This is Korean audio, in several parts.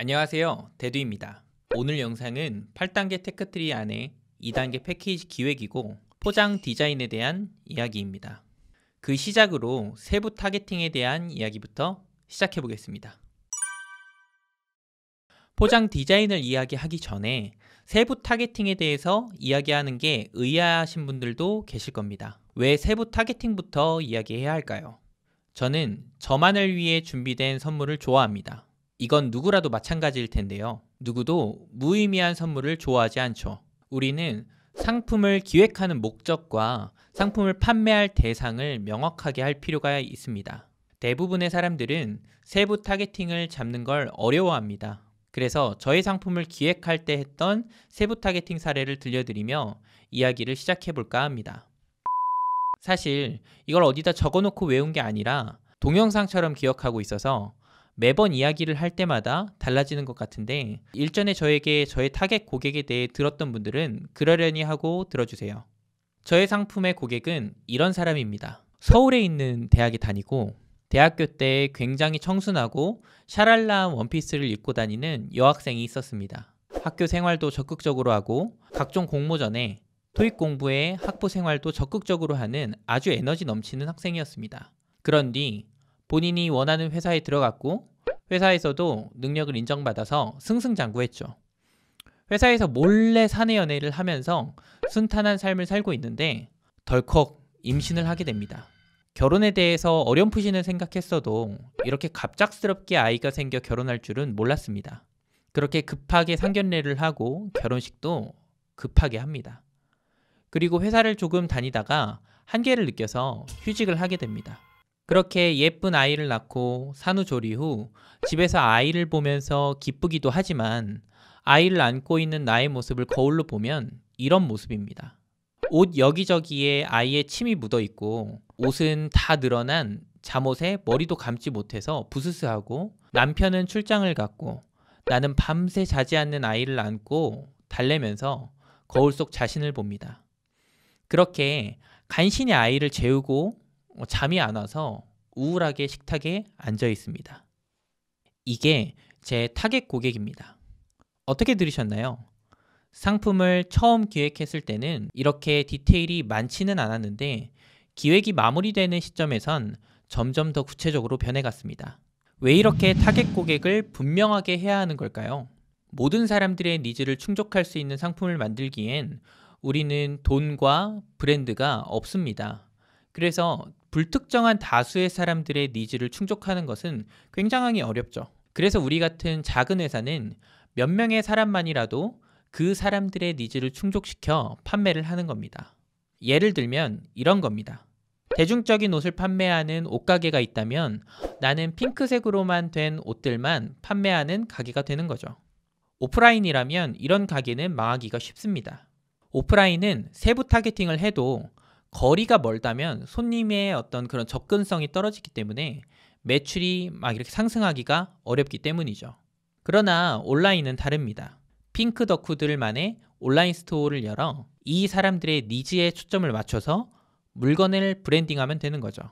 안녕하세요 대두입니다 오늘 영상은 8단계 테크트리 안에 2단계 패키지 기획이고 포장 디자인에 대한 이야기입니다 그 시작으로 세부 타겟팅에 대한 이야기부터 시작해 보겠습니다 포장 디자인을 이야기하기 전에 세부 타겟팅에 대해서 이야기하는 게 의아하신 분들도 계실 겁니다 왜 세부 타겟팅부터 이야기해야 할까요? 저는 저만을 위해 준비된 선물을 좋아합니다 이건 누구라도 마찬가지일 텐데요. 누구도 무의미한 선물을 좋아하지 않죠. 우리는 상품을 기획하는 목적과 상품을 판매할 대상을 명확하게 할 필요가 있습니다. 대부분의 사람들은 세부 타겟팅을 잡는 걸 어려워합니다. 그래서 저의 상품을 기획할 때 했던 세부 타겟팅 사례를 들려드리며 이야기를 시작해 볼까 합니다. 사실 이걸 어디다 적어놓고 외운 게 아니라 동영상처럼 기억하고 있어서 매번 이야기를 할 때마다 달라지는 것 같은데 일전에 저에게 저의 타겟 고객에 대해 들었던 분들은 그러려니 하고 들어주세요. 저의 상품의 고객은 이런 사람입니다. 서울에 있는 대학에 다니고 대학교 때 굉장히 청순하고 샤랄라한 원피스를 입고 다니는 여학생이 있었습니다. 학교 생활도 적극적으로 하고 각종 공모전에 토익 공부에 학부 생활도 적극적으로 하는 아주 에너지 넘치는 학생이었습니다. 그런 뒤 본인이 원하는 회사에 들어갔고 회사에서도 능력을 인정받아서 승승장구했죠. 회사에서 몰래 사내 연애를 하면서 순탄한 삶을 살고 있는데 덜컥 임신을 하게 됩니다. 결혼에 대해서 어렴풋이는 생각했어도 이렇게 갑작스럽게 아이가 생겨 결혼할 줄은 몰랐습니다. 그렇게 급하게 상견례를 하고 결혼식도 급하게 합니다. 그리고 회사를 조금 다니다가 한계를 느껴서 휴직을 하게 됩니다. 그렇게 예쁜 아이를 낳고 산후조리 후 집에서 아이를 보면서 기쁘기도 하지만 아이를 안고 있는 나의 모습을 거울로 보면 이런 모습입니다. 옷 여기저기에 아이의 침이 묻어 있고 옷은 다 늘어난 잠옷에 머리도 감지 못해서 부스스하고 남편은 출장을 갔고 나는 밤새 자지 않는 아이를 안고 달래면서 거울 속 자신을 봅니다. 그렇게 간신히 아이를 재우고 어, 잠이 안 와서 우울하게 식탁에 앉아 있습니다. 이게 제 타겟 고객입니다. 어떻게 들으셨나요? 상품을 처음 기획했을 때는 이렇게 디테일이 많지는 않았는데 기획이 마무리되는 시점에선 점점 더 구체적으로 변해갔습니다. 왜 이렇게 타겟 고객을 분명하게 해야 하는 걸까요? 모든 사람들의 니즈를 충족할 수 있는 상품을 만들기엔 우리는 돈과 브랜드가 없습니다. 그래서 불특정한 다수의 사람들의 니즈를 충족하는 것은 굉장히 어렵죠. 그래서 우리 같은 작은 회사는 몇 명의 사람만이라도 그 사람들의 니즈를 충족시켜 판매를 하는 겁니다. 예를 들면 이런 겁니다. 대중적인 옷을 판매하는 옷가게가 있다면 나는 핑크색으로만 된 옷들만 판매하는 가게가 되는 거죠. 오프라인이라면 이런 가게는 망하기가 쉽습니다. 오프라인은 세부 타겟팅을 해도 거리가 멀다면 손님의 어떤 그런 접근성이 떨어지기 때문에 매출이 막 이렇게 상승하기가 어렵기 때문이죠. 그러나 온라인은 다릅니다. 핑크 덕후들만의 온라인 스토어를 열어 이 사람들의 니즈에 초점을 맞춰서 물건을 브랜딩하면 되는 거죠.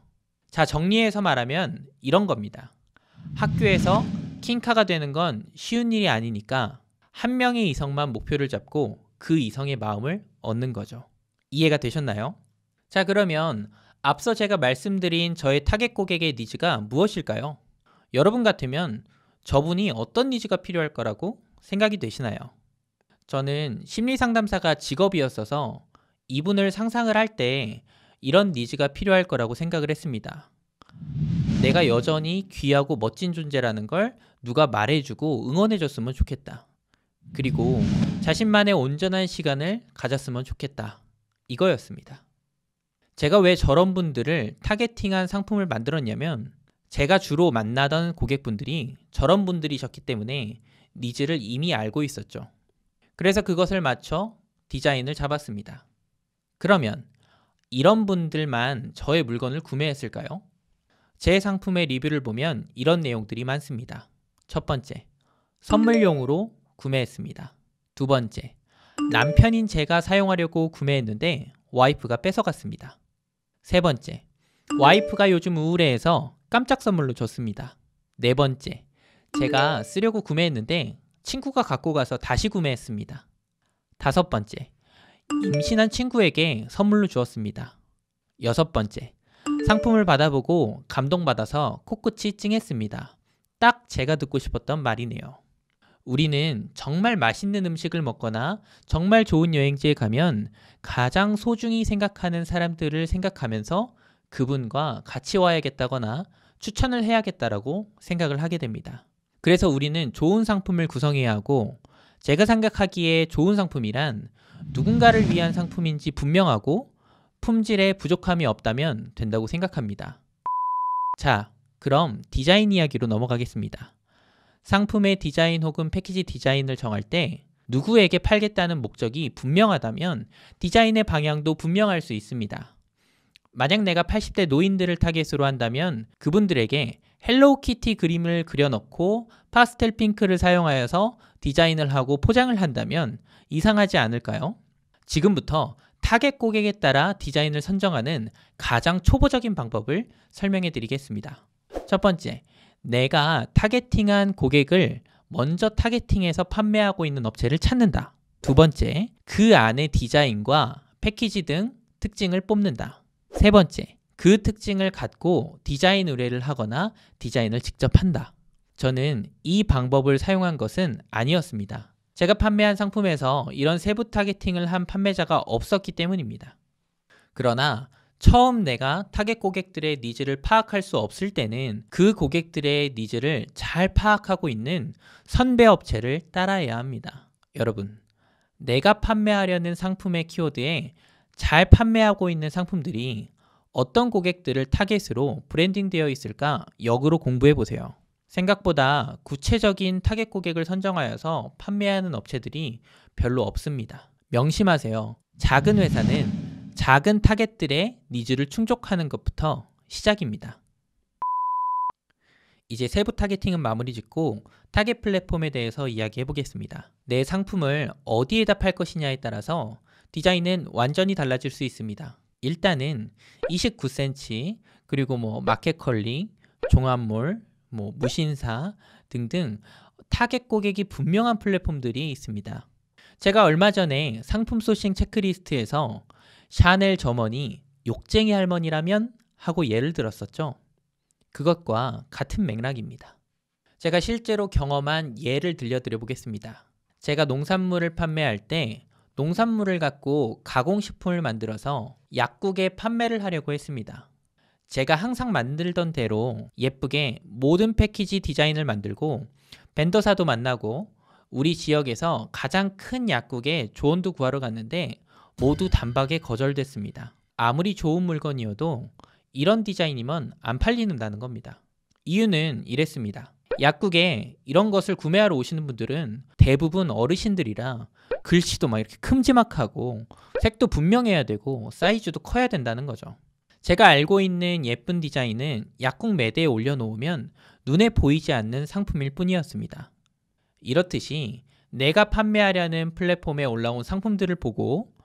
자, 정리해서 말하면 이런 겁니다. 학교에서 킹카가 되는 건 쉬운 일이 아니니까 한 명의 이성만 목표를 잡고 그 이성의 마음을 얻는 거죠. 이해가 되셨나요? 자, 그러면 앞서 제가 말씀드린 저의 타겟 고객의 니즈가 무엇일까요? 여러분 같으면 저분이 어떤 니즈가 필요할 거라고 생각이 되시나요? 저는 심리 상담사가 직업이었어서 이분을 상상을 할 때 이런 니즈가 필요할 거라고 생각을 했습니다. 내가 여전히 귀하고 멋진 존재라는 걸 누가 말해주고 응원해줬으면 좋겠다. 그리고 자신만의 온전한 시간을 가졌으면 좋겠다. 이거였습니다. 제가 왜 저런 분들을 타겟팅한 상품을 만들었냐면 제가 주로 만나던 고객분들이 저런 분들이셨기 때문에 니즈를 이미 알고 있었죠. 그래서 그것을 맞춰 디자인을 잡았습니다. 그러면 이런 분들만 저의 물건을 구매했을까요? 제 상품의 리뷰를 보면 이런 내용들이 많습니다. 첫 번째, 선물용으로 구매했습니다. 두 번째, 남편인 제가 사용하려고 구매했는데 와이프가 뺏어갔습니다. 세 번째, 와이프가 요즘 우울해해서 깜짝 선물로 줬습니다. 네 번째, 제가 쓰려고 구매했는데 친구가 갖고 가서 다시 구매했습니다. 다섯 번째, 임신한 친구에게 선물로 주었습니다. 여섯 번째, 상품을 받아보고 감동받아서 코끝이 찡했습니다. 딱 제가 듣고 싶었던 말이네요. 우리는 정말 맛있는 음식을 먹거나 정말 좋은 여행지에 가면 가장 소중히 생각하는 사람들을 생각하면서 그분과 같이 와야겠다거나 추천을 해야겠다라고 생각을 하게 됩니다. 그래서 우리는 좋은 상품을 구성해야 하고 제가 생각하기에 좋은 상품이란 누군가를 위한 상품인지 분명하고 품질에 부족함이 없다면 된다고 생각합니다. 자, 그럼 디자인 이야기로 넘어가겠습니다. 상품의 디자인 혹은 패키지 디자인을 정할 때 누구에게 팔겠다는 목적이 분명하다면 디자인의 방향도 분명할 수 있습니다. 만약 내가 80대 노인들을 타겟으로 한다면 그분들에게 헬로우키티 그림을 그려넣고 파스텔 핑크를 사용하여서 디자인을 하고 포장을 한다면 이상하지 않을까요? 지금부터 타겟 고객에 따라 디자인을 선정하는 가장 초보적인 방법을 설명해 드리겠습니다. 첫 번째, 내가 타겟팅한 고객을 먼저 타겟팅해서 판매하고 있는 업체를 찾는다. 두 번째, 그 안의 디자인과 패키지 등 특징을 뽑는다. 세 번째, 그 특징을 갖고 디자인 의뢰를 하거나 디자인을 직접 한다. 저는 이 방법을 사용한 것은 아니었습니다. 제가 판매한 상품에서 이런 세부 타겟팅을 한 판매자가 없었기 때문입니다. 그러나 처음 내가 타겟 고객들의 니즈를 파악할 수 없을 때는 그 고객들의 니즈를 잘 파악하고 있는 선배 업체를 따라야 합니다. 여러분, 내가 판매하려는 상품의 키워드에 잘 판매하고 있는 상품들이 어떤 고객들을 타겟으로 브랜딩되어 있을까 역으로 공부해 보세요. 생각보다 구체적인 타겟 고객을 선정하여서 판매하는 업체들이 별로 없습니다. 명심하세요. 작은 회사는 작은 타겟들의 니즈를 충족하는 것부터 시작입니다. 이제 세부 타겟팅은 마무리 짓고 타겟 플랫폼에 대해서 이야기해 보겠습니다. 내 상품을 어디에다 팔 것이냐에 따라서 디자인은 완전히 달라질 수 있습니다. 일단은 29cm, 그리고 뭐 마켓컬리, 종합몰, 뭐 무신사 등등 타겟 고객이 분명한 플랫폼들이 있습니다. 제가 얼마 전에 상품 소싱 체크리스트에서 샤넬 점원이 욕쟁이 할머니라면 하고 예를 들었었죠. 그것과 같은 맥락입니다. 제가 실제로 경험한 예를 들려드려 보겠습니다. 제가 농산물을 판매할 때 농산물을 갖고 가공식품을 만들어서 약국에 판매를 하려고 했습니다. 제가 항상 만들던 대로 예쁘게 모든 패키지 디자인을 만들고 벤더사도 만나고 우리 지역에서 가장 큰 약국에 조언도 구하러 갔는데 모두 단박에 거절됐습니다. 아무리 좋은 물건이어도 이런 디자인이면 안 팔리는다는 겁니다. 이유는 이랬습니다. 약국에 이런 것을 구매하러 오시는 분들은 대부분 어르신들이라 글씨도 막 이렇게 큼지막하고 색도 분명해야 되고 사이즈도 커야 된다는 거죠. 제가 알고 있는 예쁜 디자인은 약국 매대에 올려놓으면 눈에 보이지 않는 상품일 뿐이었습니다. 이렇듯이 내가 판매하려는 플랫폼에 올라온 상품들을 보고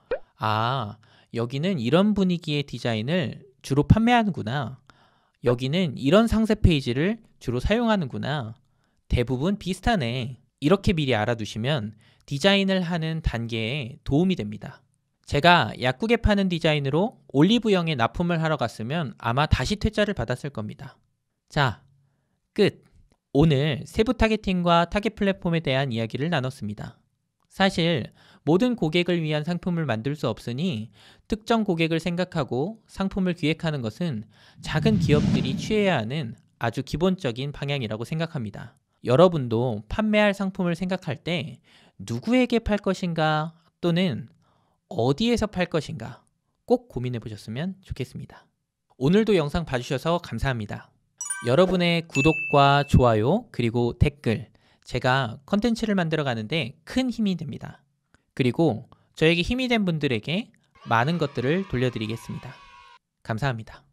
아, 여기는 이런 분위기의 디자인을 주로 판매하는구나. 여기는 이런 상세 페이지를 주로 사용하는구나. 대부분 비슷하네. 이렇게 미리 알아두시면 디자인을 하는 단계에 도움이 됩니다. 제가 약국에 파는 디자인으로 올리브영에 납품을 하러 갔으면 아마 다시 퇴짜를 받았을 겁니다. 자, 끝. 오늘 세부 타겟팅과 타겟 플랫폼에 대한 이야기를 나눴습니다. 사실 모든 고객을 위한 상품을 만들 수 없으니 특정 고객을 생각하고 상품을 기획하는 것은 작은 기업들이 취해야 하는 아주 기본적인 방향이라고 생각합니다. 여러분도 판매할 상품을 생각할 때 누구에게 팔 것인가 또는 어디에서 팔 것인가 꼭 고민해 보셨으면 좋겠습니다. 오늘도 영상 봐주셔서 감사합니다. 여러분의 구독과 좋아요 그리고 댓글 제가 컨텐츠를 만들어 가는데 큰 힘이 됩니다. 그리고 저에게 힘이 된 분들에게 많은 것들을 돌려드리겠습니다. 감사합니다.